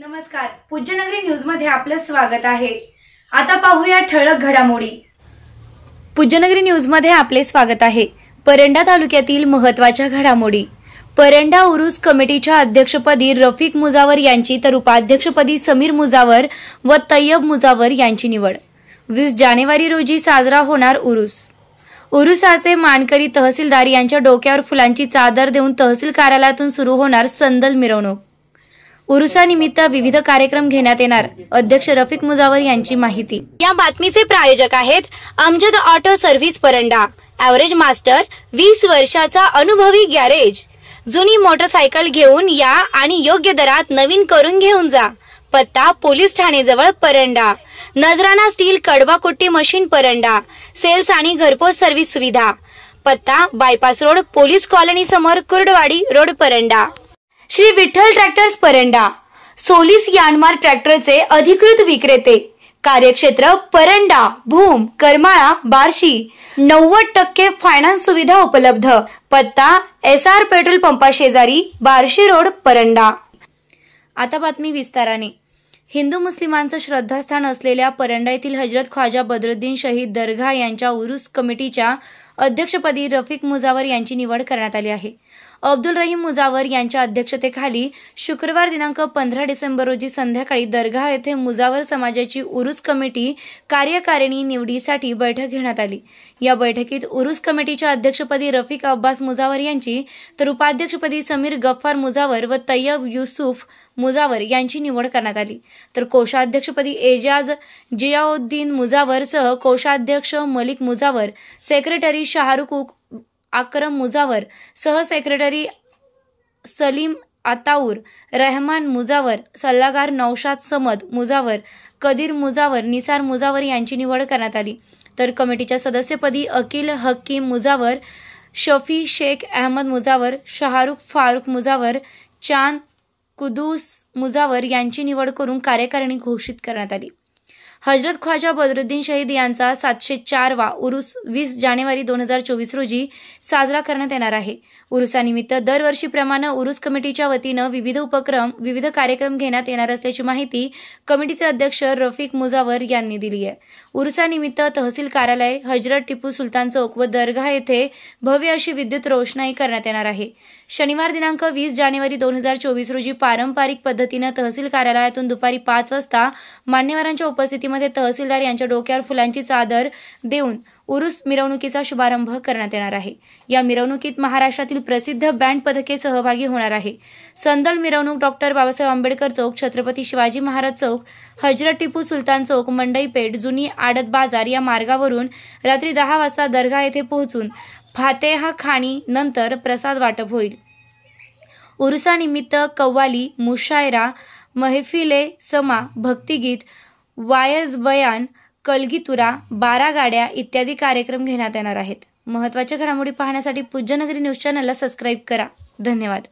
नमस्कार पूज्यनगरी न्यूज मध्ये आपलं स्वागत आहे आता पाहूया ठळक घडामोडी पूज्यनगरी न्यूज मध्ये आपले स्वागत आहे परंडा तालुक्यातील महत्वाच्या घडामोडी परंडा उरुस कमिटीच्या अध्यक्षपदी रफिक मुजावर यांची तर उपाध्यक्षपदी समीर मुजावर व तय्यब मुजावर यांची निवड वीस जानेवारी रोजी साजरा होणार उरुस उरुसाचे मानकरी तहसीलदार यांच्या डोक्यावर फुलांची चादर देऊन तहसील कार्यालयातून सुरू होणार संदल मिरवणूक उरुसानिमित्त विविध कार्यक्रम घेण्यात येणार अध्यक्ष रफिक मुजावर यांची माहिती या बातमीचे प्रायोजक आहेत Amjad auto service Paranda average master वीस वर्षाचा अनुभवी गॅरेज जुनी मोटरसायकल घेऊन या आणि योग्य दरात नवीन करून घेऊन जा पत्ता पोलीस ठाणे जवळ परंडा नजराना स्टील कुट्टी मशीन परंडा सेल्स आणि घरपोच सर्व्हिस सुविधा पत्ता बायपास रोड पोलीस कॉलनी समोर Kurduwadi road Paranda Shri Vitthal tractors Paranda Solis Yanmar ट्रॅक्टरचे अधिकृत विक्रेते कार्यक्षेत्र परंडा भूम करमाळा बार्शी नव्वद टक्के फायनान्स सुविधा उपलब्ध पत्ता एस आर पेट्रोल पंपा शेजारी बार्शी रोड परंडा आता बातमी विस्ताराने हिंदू मुस्लिमांचं श्रद्धास्थान असलेल्या परंडा येथील हजरत ख्वाजा बदरुद्दीन शहीद दर्गा यांच्या उरुस कमिटीच्या अध्यक्षपदी रफिक मुजावर यांची निवड करण्यात आली आहे अब्दुल रहीम मुजावर यांच्या अध्यक्षतेखाली शुक्रवार दिनांक पंधरा डिसेंबर रोजी संध्याकाळी दर्गा येथे मुजावर समाजाची उरुस कमिटी कार्यकारिणी निवडीसाठी बैठक घेण्यात आली या बैठकीत उरुस कमिटीच्या अध्यक्षपदी रफिक अब्बास मुजावर यांची तर उपाध्यक्षपदी समीर गफ्फार मुजावर व तय्यब युसुफ मुजावर यांची निवड करण्यात आली तर कोषाध्यक्षपदी एजाज जियाउद्दीन मुजावर सह कोषाध्यक्ष मलिक मुजावर सेक्रेटरी शाहरुख अक्रम मुजावर सह सेक्रेटरी सलीम आताऊर रहमान मुजावर सल्लागार नौशाद समद मुजावर कदीर मुजावर निसार मुजावर यांची निवड करण्यात आली तर कमिटीच्या सदस्यपदी अकिल हकीम मुजावर शफी शेख अहमद मुजावर शाहरुख फारुख मुजावर चांद कुदूस मुजावर यांची निवड करून कार्यकारिणी घोषित करण्यात आली हजरत ख्वाजा बदरुद्दीन शहीद यांचा सातशे चारवा वा उरुस वीस जानेवारी दोन हजार चोवीस रोजी साजरा करण्यात येणार आहे उरुसानिमित्त दरवर्षीप्रमाणे उरुस कमिटीच्या वतीनं विविध उपक्रम विविध कार्यक्रम घेण्यात येणार असल्याची माहिती कमिटीचे अध्यक्ष रफिक मुजावर यांनी दिली आहे उरुसानिमित्त तहसील कार्यालय हजरत टिपू सुलतान चौक व दरगाह येथे भव्य अशी विद्युत रोषणाई करण्यात येणार आहे शनिवार दिनांक वीस जानेवारी दोन हजार चोवीस रोजी पारंपरिक पद्धतीनं तहसील कार्यालयातून दुपारी पाच वाजता मान्यवरांच्या उपस्थिती इमारतीमध्ये तहसीलदार यांच्या डोक्यावर फुलांची चादर देऊन उरुस मिरवणुकीचा शुभारंभ करण्यात येणार आहे या मिरवणुकीत महाराष्ट्रातील प्रसिद्ध बँड पथके सहभागी होणार आहे संदल मिरवणूक डॉक्टर बाबासाहेब आंबेडकर चौक छत्रपती शिवाजी महाराज चौक हजरत टिपू सुलतान चौक मंडई पेठ जुनी आडत बाजार या मार्गावरून रात्री दहा वाजता दर्गा येथे पोहोचून फातेहा खाणी नंतर प्रसाद वाटप होईल उरुसानिमित्त कव्वाली मुशायरा महफिले समा भक्तिगीत वायर्स बयान कलगीतुरा बारा गाड्या इत्यादी कार्यक्रम घेण्यात येणार आहेत महत्त्वाच्या घडामोडी पाहण्यासाठी पूज्यनगरी न्यूज चॅनलला सबस्क्राईब करा धन्यवाद